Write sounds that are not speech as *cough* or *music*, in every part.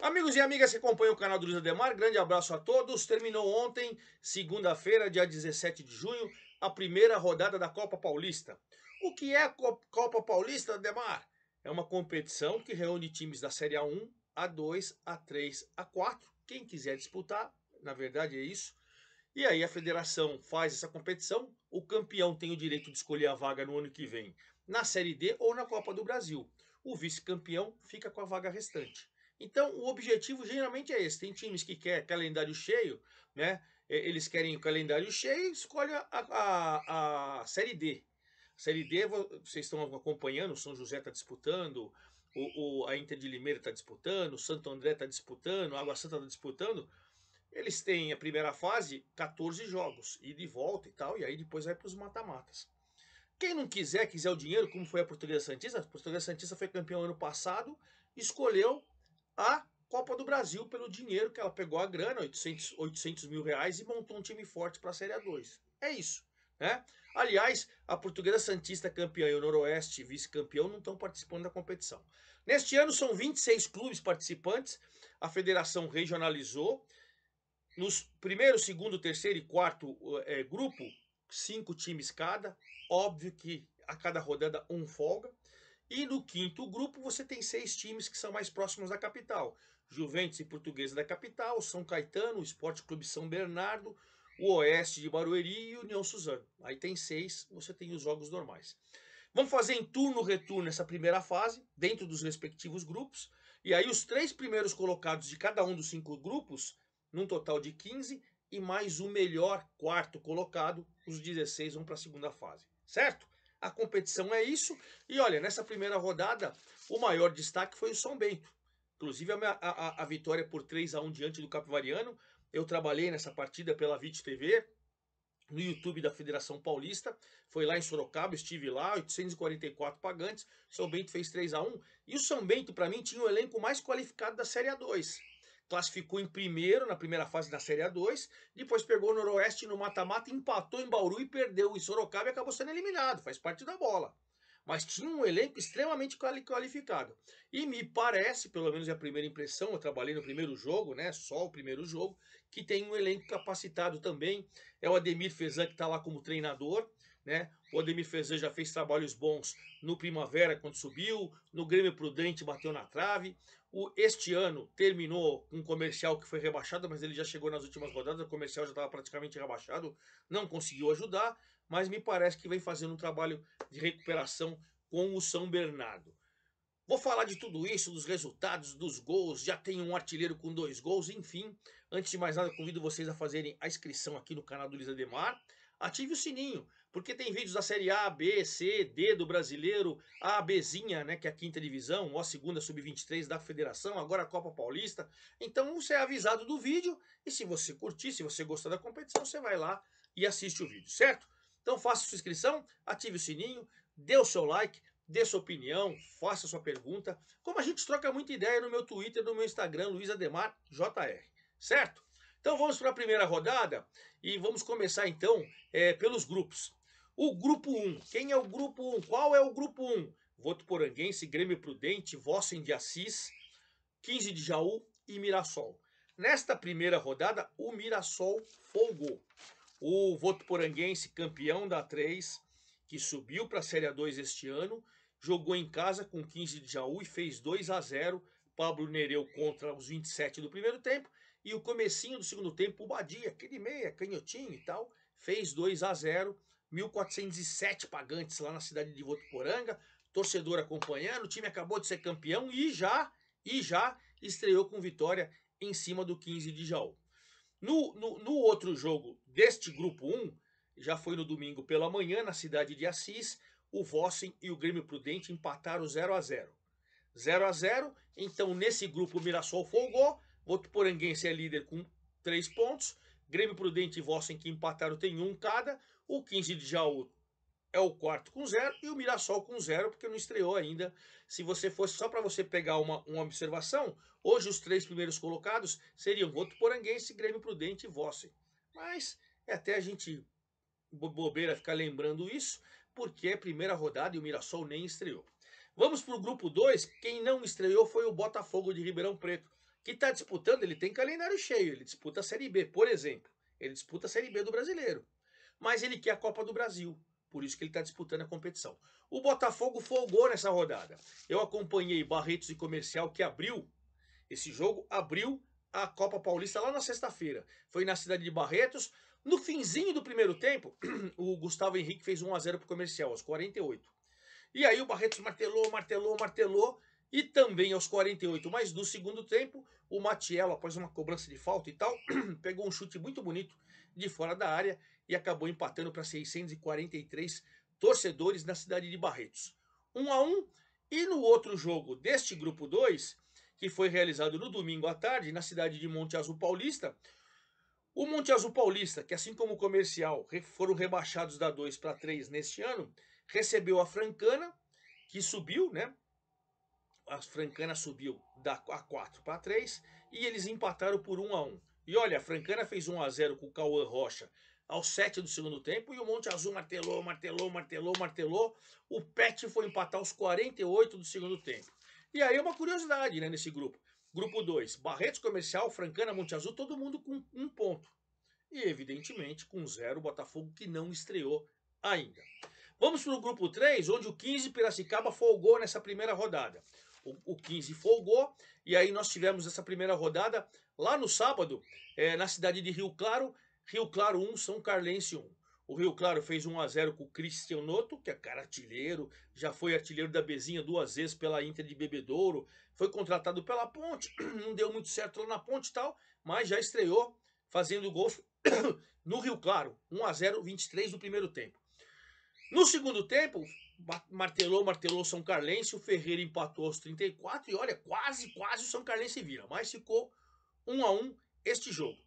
Amigos e amigas que acompanham o canal do Luiz Ademar, grande abraço a todos. Terminou ontem, segunda-feira, dia 17 de junho, a primeira rodada da Copa Paulista. O que é a Copa Paulista, Ademar? É uma competição que reúne times da Série A1, A2, A3, A4. Quem quiser disputar, na verdade é isso. E aí a federação faz essa competição, o campeão tem o direito de escolher a vaga no ano que vem na Série D ou na Copa do Brasil. O vice-campeão fica com a vaga restante. Então, o objetivo geralmente é esse. Tem times que quer calendário cheio, né? É, eles querem o calendário cheio e escolhe a, a, a Série D. série D, vocês estão acompanhando, o São José está disputando, o, o, a Inter de Limeira está disputando, o Santo André está disputando, a Água Santa está disputando. Eles têm a primeira fase, 14 jogos, e de volta e tal, e aí depois vai para os mata-matas. Quem não quiser, quiser o dinheiro, como foi a Portuguesa Santista, a Portuguesa Santista foi campeão ano passado, escolheu a Copa do Brasil pelo dinheiro que ela pegou a grana, 800, 800 mil reais, e montou um time forte para a Série A2. É isso. Né? Aliás, a Portuguesa Santista campeã e o Noroeste vice-campeão não estão participando da competição. Neste ano são 26 clubes participantes, a federação regionalizou. Nos primeiro, segundo, terceiro e quarto é, grupo, cinco times cada. Óbvio que a cada rodada um folga. E no quinto grupo você tem seis times que são mais próximos da capital. Juventus e Portuguesa da capital, São Caetano, Esporte Clube São Bernardo, o Oeste de Barueri e União Suzano. Aí tem seis, você tem os jogos normais. Vamos fazer em turno retorno essa primeira fase, dentro dos respectivos grupos. E aí os três primeiros colocados de cada um dos cinco grupos, num total de 15, e mais o melhor quarto colocado, os 16 vão para a segunda fase, certo? A competição é isso. E olha, nessa primeira rodada, o maior destaque foi o São Bento. Inclusive, a, a, a vitória por 3 a 1 diante do Capivariano. Eu trabalhei nessa partida pela VIT TV, no YouTube da Federação Paulista. Foi lá em Sorocaba, estive lá, 844 pagantes. São Bento fez 3 a 1 E o São Bento, para mim, tinha o elenco mais qualificado da Série A2 classificou em primeiro na primeira fase da Série A2, depois pegou o Noroeste no mata-mata, empatou em Bauru e perdeu em Sorocaba e acabou sendo eliminado, faz parte da bola. Mas tinha um elenco extremamente qualificado. E me parece, pelo menos é a primeira impressão, eu trabalhei no primeiro jogo, né? Só o primeiro jogo, que tem um elenco capacitado também. É o Ademir Fezan que está lá como treinador né? O Ademir Fezer já fez trabalhos bons no Primavera, quando subiu, no Grêmio Prudente bateu na trave. O, este ano terminou com um comercial que foi rebaixado, mas ele já chegou nas últimas rodadas, o comercial já estava praticamente rebaixado, não conseguiu ajudar, mas me parece que vem fazendo um trabalho de recuperação com o São Bernardo. Vou falar de tudo isso, dos resultados, dos gols. Já tem um artilheiro com dois gols, enfim. Antes de mais nada, convido vocês a fazerem a inscrição aqui no canal do Luiz Ademar. Ative o sininho porque tem vídeos da Série A, B, C, D do brasileiro, A, Bzinha, né, que é a quinta divisão, ou a segunda sub-23 da federação, agora a Copa Paulista. Então você é avisado do vídeo e se você curtir, se você gostar da competição, você vai lá e assiste o vídeo, certo? Então faça sua inscrição, ative o sininho, dê o seu like, dê sua opinião, faça sua pergunta. Como a gente troca muita ideia no meu Twitter, no meu Instagram, Luiz Ademar JR, certo? Então vamos para a primeira rodada e vamos começar então é, pelos grupos. O grupo 1. Quem é o grupo 1? Qual é o grupo 1? Poranguense, Grêmio Prudente, Vossen de Assis, 15 de Jaú e Mirassol. Nesta primeira rodada, o Mirassol folgou. O voto Poranguense, campeão da 3, que subiu para a Série 2 este ano, jogou em casa com 15 de Jaú e fez 2 a 0 Pablo Nereu contra os 27 do primeiro tempo e o comecinho do segundo tempo, o Badia, aquele meia, canhotinho e tal, fez 2 a 0 1.407 pagantes lá na cidade de Votuporanga, torcedor acompanhando, o time acabou de ser campeão e já, e já estreou com vitória em cima do 15 de Jaú. No, no, no outro jogo deste grupo 1, já foi no domingo pela manhã, na cidade de Assis, o Vossen e o Grêmio Prudente empataram 0 a 0 0 a 0 então nesse grupo o Mirassol folgou, Votuporanguense é líder com 3 pontos, Grêmio Prudente e Vossen que empataram tem um cada, o 15 de Jaú é o quarto com zero e o Mirassol com zero, porque não estreou ainda. Se você fosse só para você pegar uma, uma observação, hoje os três primeiros colocados seriam Poranguense, Grêmio Prudente e Vossen. Mas é até a gente bobeira ficar lembrando isso, porque é primeira rodada e o Mirassol nem estreou. Vamos para o grupo 2, quem não estreou foi o Botafogo de Ribeirão Preto, que está disputando, ele tem calendário cheio, ele disputa a Série B, por exemplo. Ele disputa a Série B do Brasileiro mas ele quer a Copa do Brasil. Por isso que ele está disputando a competição. O Botafogo folgou nessa rodada. Eu acompanhei Barretos e Comercial, que abriu esse jogo, abriu a Copa Paulista lá na sexta-feira. Foi na cidade de Barretos. No finzinho do primeiro tempo, *clears throat* o Gustavo Henrique fez 1 a 0 para o Comercial, aos 48. E aí o Barretos martelou, martelou, martelou. E também aos 48, mas no segundo tempo, o Matiello, após uma cobrança de falta e tal, *clears throat* pegou um chute muito bonito de fora da área e acabou empatando para 643 torcedores na cidade de Barretos. um a um, e no outro jogo deste grupo 2, que foi realizado no domingo à tarde na cidade de Monte Azul Paulista, o Monte Azul Paulista, que assim como o comercial foram rebaixados da 2 para 3 neste ano, recebeu a Francana, que subiu, né? a Francana subiu da a 4 para 3 e eles empataram por 1 a 1. E olha, a Francana fez 1 a 0 com o Cauã Rocha aos 7 do segundo tempo e o Monte Azul martelou, martelou, martelou, martelou. O Pet foi empatar aos 48 do segundo tempo. E aí é uma curiosidade né, nesse grupo. Grupo 2, Barretos Comercial, Francana, Monte Azul, todo mundo com um ponto. E evidentemente com zero o Botafogo que não estreou ainda. Vamos para o grupo 3, onde o 15 Piracicaba folgou nessa primeira rodada o, o 15 folgou, e aí nós tivemos essa primeira rodada lá no sábado, é, na cidade de Rio Claro, Rio Claro 1, São Carlense 1. O Rio Claro fez 1 a 0 com o Cristian Noto, que é cara artilheiro, já foi artilheiro da Bezinha duas vezes pela Inter de Bebedouro, foi contratado pela Ponte, *coughs* não deu muito certo lá na Ponte e tal, mas já estreou fazendo gols *coughs* no Rio Claro, 1 a 0, 23 no primeiro tempo. No segundo tempo, martelou, martelou São Carlense, o Ferreira empatou aos 34 e olha, quase, quase o São Carlense vira, mas ficou 1 a 1 este jogo.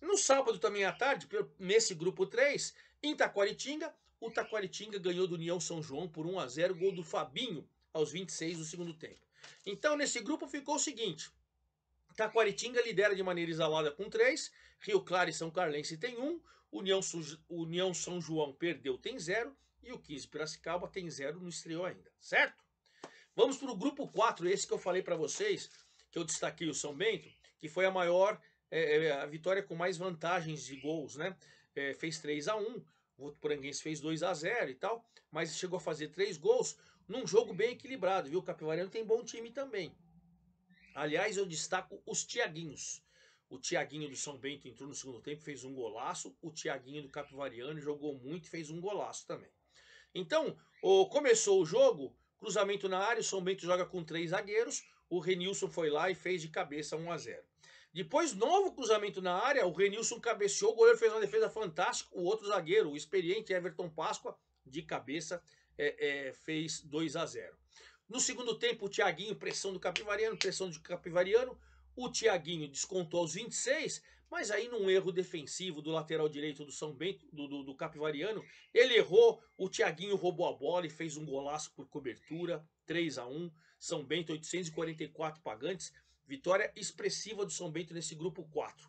No sábado também à tarde, nesse grupo 3, em Taquaritinga, o Taquaritinga ganhou do União São João por 1 a 0, gol do Fabinho aos 26 do segundo tempo. Então, nesse grupo ficou o seguinte: Taquaritinga lidera de maneira isolada com 3, Rio Claro e São Carlense tem 1, União, União São João perdeu, tem 0, e o 15 Piracicaba tem zero, não estreou ainda, certo? Vamos para o grupo 4, esse que eu falei para vocês, que eu destaquei o São Bento, que foi a maior, é, é a vitória com mais vantagens de gols, né? É, fez 3 a 1 o Poranguense fez 2 a 0 e tal, mas chegou a fazer três gols num jogo bem equilibrado, viu? O Capivariano tem bom time também. Aliás, eu destaco os Tiaguinhos. O Tiaguinho do São Bento entrou no segundo tempo, fez um golaço. O Tiaguinho do Capivariano jogou muito e fez um golaço também. Então, o, começou o jogo, cruzamento na área, o São Bento joga com três zagueiros, o Renilson foi lá e fez de cabeça 1 a 0 Depois, novo cruzamento na área, o Renilson cabeceou, o goleiro fez uma defesa fantástica, o outro zagueiro, o experiente Everton Páscoa, de cabeça, é, é, fez 2 a 0 No segundo tempo, o Thiaguinho, pressão do Capivariano, pressão do Capivariano, o Thiaguinho descontou aos 26, mas aí, num erro defensivo do lateral direito do São Bento, do, do, do Capivariano, ele errou, o Thiaguinho roubou a bola e fez um golaço por cobertura, 3 a 1 São Bento, 844 pagantes. Vitória expressiva do São Bento nesse grupo 4.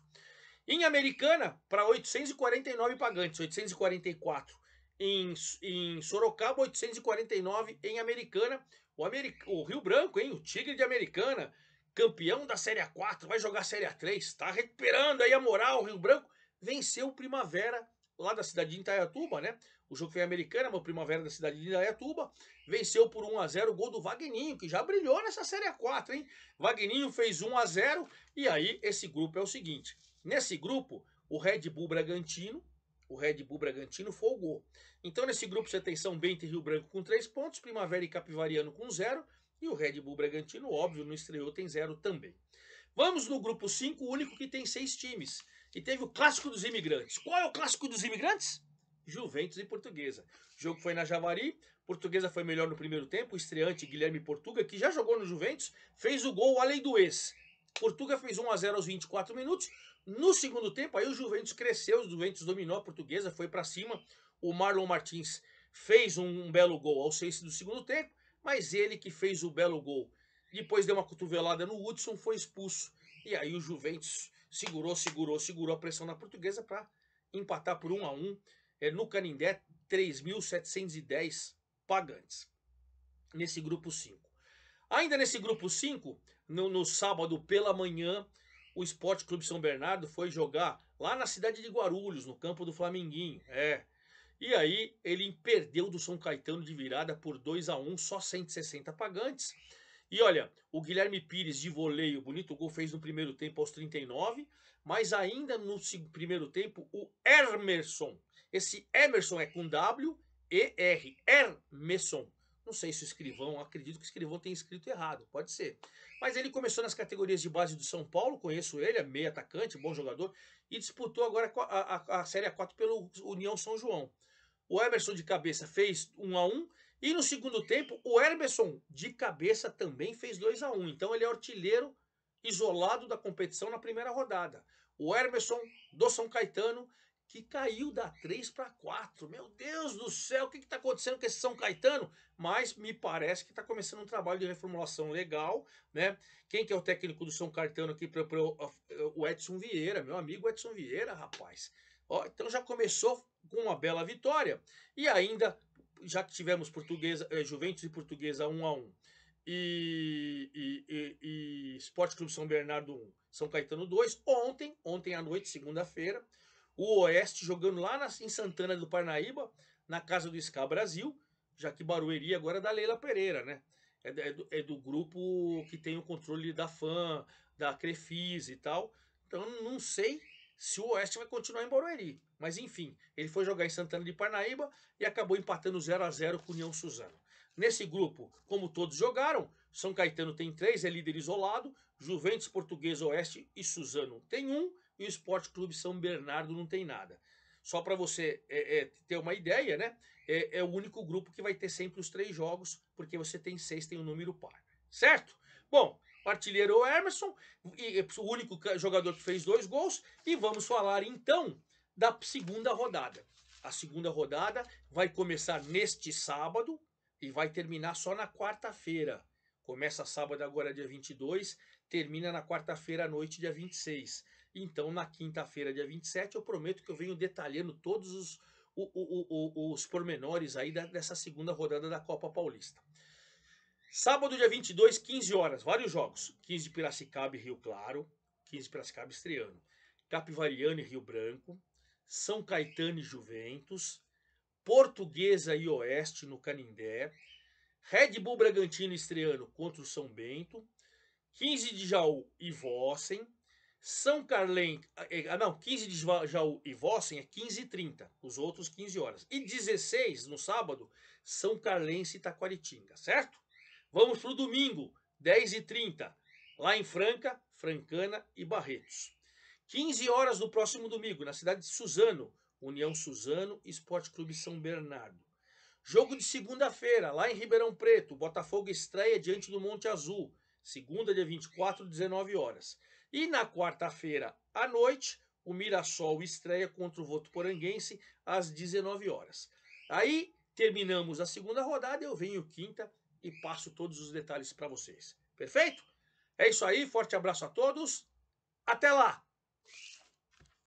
Em Americana, para 849 pagantes, 844 em, em, Sorocaba, 849 em Americana. O, Ameri o Rio Branco, hein? O Tigre de Americana campeão da Série A4, vai jogar a Série A3, está recuperando aí a moral, o Rio Branco venceu o Primavera lá da cidade de Itaiatuba, né? O jogo foi americana, mas o Primavera da cidade de Itaiatuba venceu por 1 a 0 o gol do Vagninho, que já brilhou nessa Série A4, hein? Vagninho fez 1 a 0 e aí esse grupo é o seguinte, nesse grupo o Red Bull Bragantino, o Red Bull Bragantino folgou. Então nesse grupo você tem São Bento e Rio Branco com 3 pontos, Primavera e Capivariano com 0 e o Red Bull Bragantino, óbvio, não estreou, tem zero também. Vamos no grupo 5, o único que tem seis times. E teve o clássico dos imigrantes. Qual é o clássico dos imigrantes? Juventus e Portuguesa. O jogo foi na Javari, Portuguesa foi melhor no primeiro tempo, o estreante Guilherme Portuga, que já jogou no Juventus, fez o gol além do ex. Portuga fez 1 a 0 aos 24 minutos. No segundo tempo, aí o Juventus cresceu, o Juventus dominou a Portuguesa, foi para cima. O Marlon Martins fez um, um belo gol aos seis do segundo tempo mas ele que fez o belo gol. Depois deu uma cotovelada no Hudson, foi expulso. E aí o Juventus segurou, segurou, segurou a pressão na portuguesa para empatar por 1 um a 1 um, é, no Canindé, 3.710 pagantes. Nesse grupo 5. Ainda nesse grupo 5, no, no, sábado pela manhã, o Esporte Clube São Bernardo foi jogar lá na cidade de Guarulhos, no campo do Flamenguinho. É, e aí ele perdeu do São Caetano de virada por 2 a 1 só 160 pagantes. E olha, o Guilherme Pires de voleio, bonito gol, fez no primeiro tempo aos 39, mas ainda no primeiro tempo o Emerson. Esse Emerson é com W E R, Emerson. Não sei se o escrivão, acredito que o escrivão tenha escrito errado, pode ser. Mas ele começou nas categorias de base do São Paulo, conheço ele, é meio atacante, bom jogador, e disputou agora a, a, a Série A4 pelo União São João. O Emerson de cabeça fez 1 a 1 e no segundo tempo o Herberson de cabeça também fez 2 a 1. Então ele é artilheiro isolado da competição na primeira rodada. O Herberson do São Caetano que caiu da 3 para 4. Meu Deus do céu, o que está acontecendo com esse São Caetano? Mas me parece que está começando um trabalho de reformulação legal, né? Quem que é o técnico do São Caetano aqui? O Edson Vieira, meu amigo Edson Vieira, rapaz então já começou com uma bela vitória. E ainda, já que tivemos portuguesa, eh, Juventus e Portuguesa 1 a 1 e, e, e, e Esporte Clube São Bernardo 1, São Caetano 2, ontem, ontem à noite, segunda-feira, o Oeste jogando lá na, em Santana do Parnaíba, na casa do SCA Brasil, já que Barueri agora é da Leila Pereira, né? É, é do, é do, grupo que tem o controle da FAM, da Crefis e tal. Então não sei se o Oeste vai continuar em Barueri. Mas enfim, ele foi jogar em Santana de Parnaíba e acabou empatando 0 a 0 com o União Suzano. Nesse grupo, como todos jogaram, São Caetano tem três, é líder isolado, Juventus Português Oeste e Suzano tem um, e o Esporte Clube São Bernardo não tem nada. Só para você é, é, ter uma ideia, né? É, é o único grupo que vai ter sempre os três jogos, porque você tem seis, tem um número par. Certo? Bom, o artilheiro é o Emerson, e, o único jogador que fez dois gols. E vamos falar então da segunda rodada. A segunda rodada vai começar neste sábado e vai terminar só na quarta-feira. Começa sábado agora dia 22, termina na quarta-feira à noite dia 26. Então na quinta-feira dia 27 eu prometo que eu venho detalhando todos os, os pormenores aí dessa segunda rodada da Copa Paulista. Sábado, dia 22, 15 horas, vários jogos. 15 de Piracicaba e Rio Claro. 15 de Piracicaba estreando. Capivariano e Rio Branco. São Caetano e Juventus. Portuguesa e Oeste no Canindé. Red Bull Bragantino estreando contra o São Bento. 15 de Jaú e Vossen. São Carlém. Eh, eh, ah, não, 15 de Jaú e Vossen é 15 e 30, os outros 15 horas. E 16, no sábado, São Carlense e Taquaritinga, certo? Vamos para o domingo, 10h30, lá em Franca, Francana e Barretos. 15 horas do próximo domingo, na cidade de Suzano, União Suzano e Esporte Clube São Bernardo. Jogo de segunda-feira, lá em Ribeirão Preto, Botafogo estreia diante do Monte Azul, segunda, dia 24, 19 horas. E na quarta-feira à noite, o Mirassol estreia contra o Votuporanguense às 19 horas. Aí terminamos a segunda rodada, eu venho quinta e passo todos os detalhes para vocês. Perfeito? É isso aí, forte abraço a todos. Até lá!